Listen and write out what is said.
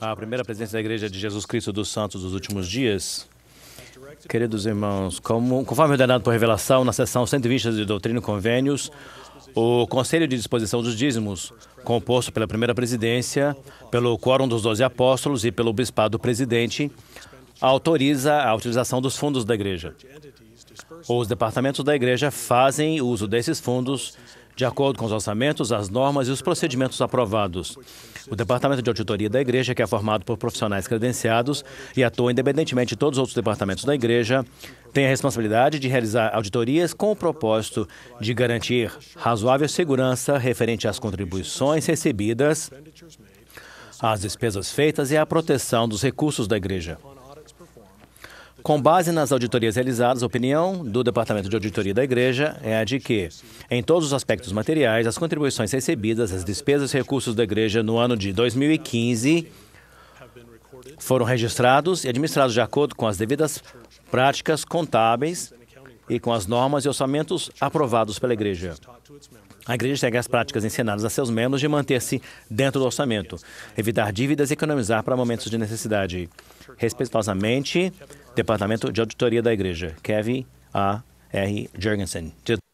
à primeira presidência da Igreja de Jesus Cristo dos Santos dos últimos dias. Queridos irmãos, como, conforme ordenado por revelação na sessão 120 de Doutrina e Convênios, o Conselho de Disposição dos Dízimos, composto pela primeira presidência, pelo Quórum dos Doze Apóstolos e pelo Bispado Presidente, autoriza a utilização dos fundos da Igreja. Os departamentos da Igreja fazem uso desses fundos de acordo com os orçamentos, as normas e os procedimentos aprovados. O Departamento de Auditoria da Igreja, que é formado por profissionais credenciados e atua independentemente de todos os outros departamentos da Igreja, tem a responsabilidade de realizar auditorias com o propósito de garantir razoável segurança referente às contribuições recebidas, às despesas feitas e à proteção dos recursos da Igreja. Com base nas auditorias realizadas, a opinião do Departamento de Auditoria da Igreja é a de que, em todos os aspectos materiais, as contribuições recebidas, as despesas e recursos da Igreja no ano de 2015 foram registrados e administrados de acordo com as devidas práticas contábeis e com as normas e orçamentos aprovados pela Igreja. A Igreja segue as práticas ensinadas a seus membros de manter-se dentro do orçamento, evitar dívidas e economizar para momentos de necessidade. Respeitosamente, Departamento de Auditoria da Igreja, Kevin A. R. Jorgensen.